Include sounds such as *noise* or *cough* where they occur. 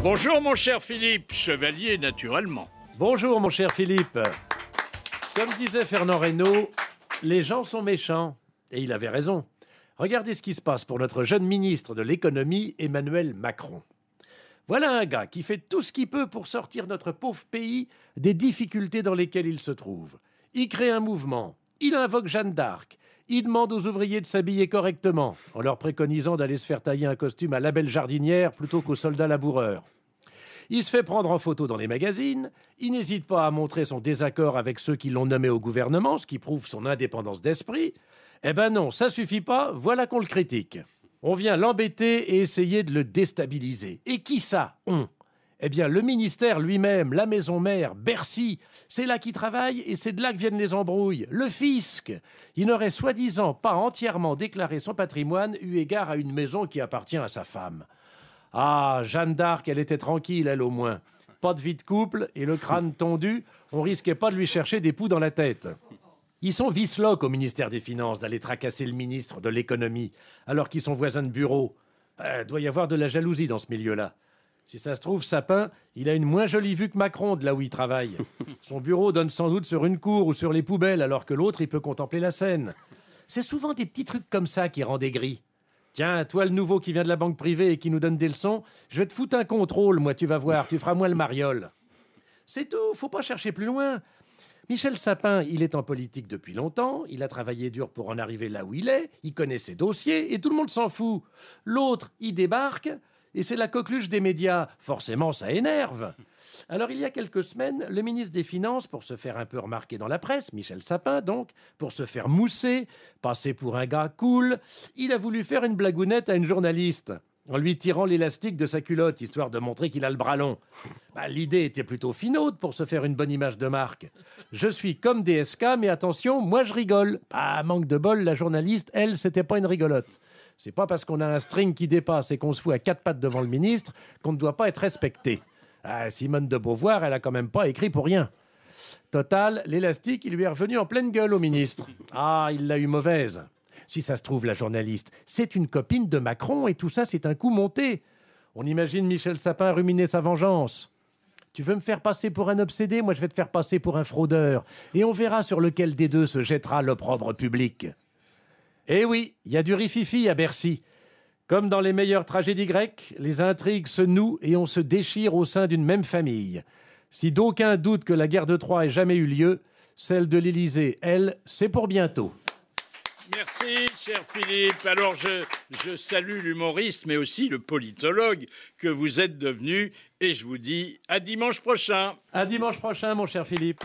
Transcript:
Bonjour mon cher Philippe, chevalier naturellement. Bonjour mon cher Philippe. Comme disait Fernand Reynaud, les gens sont méchants. Et il avait raison. Regardez ce qui se passe pour notre jeune ministre de l'économie, Emmanuel Macron. Voilà un gars qui fait tout ce qu'il peut pour sortir notre pauvre pays des difficultés dans lesquelles il se trouve. Il crée un mouvement, il invoque Jeanne d'Arc, il demande aux ouvriers de s'habiller correctement, en leur préconisant d'aller se faire tailler un costume à la belle jardinière plutôt qu'aux soldats laboureur. Il se fait prendre en photo dans les magazines, il n'hésite pas à montrer son désaccord avec ceux qui l'ont nommé au gouvernement, ce qui prouve son indépendance d'esprit. Eh ben non, ça suffit pas, voilà qu'on le critique. On vient l'embêter et essayer de le déstabiliser. Et qui ça On eh bien, le ministère lui-même, la maison mère, Bercy, c'est là qui travaille et c'est de là que viennent les embrouilles. Le fisc, il n'aurait soi-disant pas entièrement déclaré son patrimoine eu égard à une maison qui appartient à sa femme. Ah, Jeanne d'Arc, elle était tranquille, elle au moins. Pas de vie de couple et le crâne tondu, on risquait pas de lui chercher des poux dans la tête. Ils sont vice-locs au ministère des Finances d'aller tracasser le ministre de l'économie, alors qu'ils sont voisins de bureau. Il euh, doit y avoir de la jalousie dans ce milieu-là. Si ça se trouve, Sapin, il a une moins jolie vue que Macron de là où il travaille. *laughs* Son bureau donne sans doute sur une cour ou sur les poubelles, alors que l'autre, il peut contempler la scène. C'est souvent des petits trucs comme ça qui rendent gris. Tiens, toi le nouveau qui vient de la banque privée et qui nous donne des leçons, je vais te foutre un contrôle, moi, tu vas voir, tu feras moi le mariole. C'est tout, faut pas chercher plus loin. Michel Sapin, il est en politique depuis longtemps, il a travaillé dur pour en arriver là où il est, il connaît ses dossiers et tout le monde s'en fout. L'autre, il débarque, et c'est la coqueluche des médias. Forcément, ça énerve. *laughs* Alors, il y a quelques semaines, le ministre des Finances, pour se faire un peu remarquer dans la presse, Michel Sapin donc, pour se faire mousser, passer pour un gars cool, il a voulu faire une blagounette à une journaliste en lui tirant l'élastique de sa culotte, histoire de montrer qu'il a le bras long. *laughs* Bah, l'idée était plutôt finaude pour se faire une bonne image de marque. Je suis comme DSK, mais attention, moi je rigole. Ah, manque de bol, la journaliste, elle, c'était pas une rigolote. C'est pas parce qu'on a un string qui dépasse et qu'on se fout à quatre pattes devant le ministre qu'on ne doit pas être respecté. Ah, Simone de Beauvoir, elle a quand même pas écrit pour rien. Total, l'élastique, il lui est revenu en pleine gueule au ministre. Ah, il l'a eu mauvaise. Si ça se trouve, la journaliste, c'est une copine de Macron et tout ça, c'est un coup monté. On imagine Michel Sapin ruminer sa vengeance. Tu veux me faire passer pour un obsédé, moi je vais te faire passer pour un fraudeur. Et on verra sur lequel des deux se jettera l'opprobre public. Eh oui, il y a du rififi à Bercy. Comme dans les meilleures tragédies grecques, les intrigues se nouent et on se déchire au sein d'une même famille. Si d'aucun doute que la guerre de Troie ait jamais eu lieu, celle de l'Élysée, elle, c'est pour bientôt. Merci, cher Philippe. Alors, je, je salue l'humoriste, mais aussi le politologue que vous êtes devenu, et je vous dis à dimanche prochain. À dimanche prochain, mon cher Philippe.